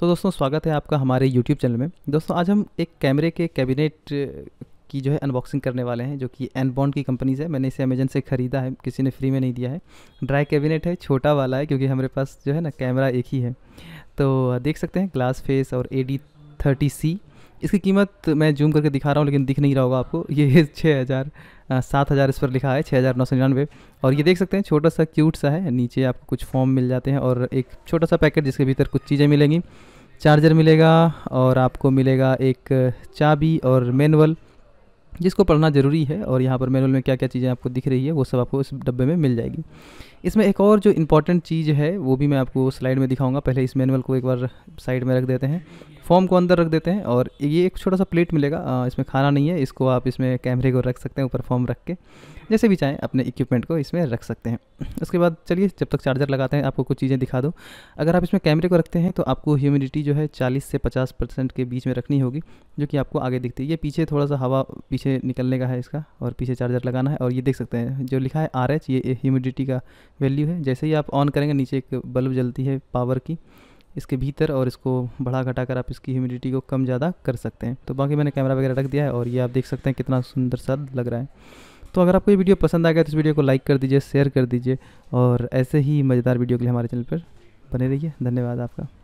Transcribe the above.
तो दोस्तों स्वागत है आपका हमारे YouTube चैनल में दोस्तों आज हम एक कैमरे के कैबिनेट की जो है अनबॉक्सिंग करने वाले हैं जो कि एन बॉन्ड की कंपनीज़ है मैंने इसे अमेजन से ख़रीदा है किसी ने फ्री में नहीं दिया है ड्राई कैबिनेट है छोटा वाला है क्योंकि हमारे पास जो है ना कैमरा एक ही है तो देख सकते हैं ग्लास फेस और ए डी थर्टी सी इसकी कीमत मैं जूम करके दिखा रहा हूँ लेकिन दिख नहीं रहा होगा आपको ये छः हज़ार सात हज़ार इस पर लिखा है छः हज़ार नौ सौ निन्यानवे और ये देख सकते हैं छोटा सा क्यूट सा है नीचे आपको कुछ फॉर्म मिल जाते हैं और एक छोटा सा पैकेट जिसके भीतर कुछ चीज़ें मिलेंगी चार्जर मिलेगा और आपको मिलेगा एक चाबी और मैनुअल जिसको पढ़ना ज़रूरी है और यहाँ पर मैनुअल में क्या क्या चीज़ें आपको दिख रही है वो सब आपको इस डब्बे में मिल जाएगी इसमें एक और जो इम्पॉर्टेंट चीज़ है वो भी मैं आपको स्लाइड में दिखाऊंगा पहले इस मैनुअल को एक बार साइड में रख देते हैं फॉर्म को अंदर रख देते हैं और ये एक छोटा सा प्लेट मिलेगा आ, इसमें खाना नहीं है इसको आप इसमें कैमरे को रख सकते हैं ऊपर फॉर्म रख के जैसे भी चाहें अपने इक्विपमेंट को इसमें रख सकते हैं उसके बाद चलिए जब तक चार्जर लगाते हैं आपको कुछ चीज़ें दिखा दो अगर आप इसमें कैमरे को रखते हैं तो आपको ह्यूमिडिटी जो है चालीस से पचास परसेंट के बीच में रखनी होगी जो कि आपको आगे दिखती है ये पीछे थोड़ा सा हवा पीछे निकलने का है इसका और पीछे चार्जर लगाना है और ये देख सकते हैं जो लिखा है आर ये ह्यूमिडिटी का वैल्यू है जैसे ही आप ऑन करेंगे नीचे एक बल्ब जलती है पावर की इसके भीतर और इसको बढ़ा घटा कर आप इसकी ह्यूमिडिटी को कम ज़्यादा कर सकते हैं तो बाकी मैंने कैमरा वगैरह रख दिया है और ये आप देख सकते हैं कितना सुंदर सा लग रहा है तो अगर आपको ये वीडियो पसंद आ गया तो इस वीडियो को लाइक कर दीजिए शेयर कर दीजिए और ऐसे ही मज़ेदार वीडियो के लिए हमारे चैनल पर बने रहिए धन्यवाद आपका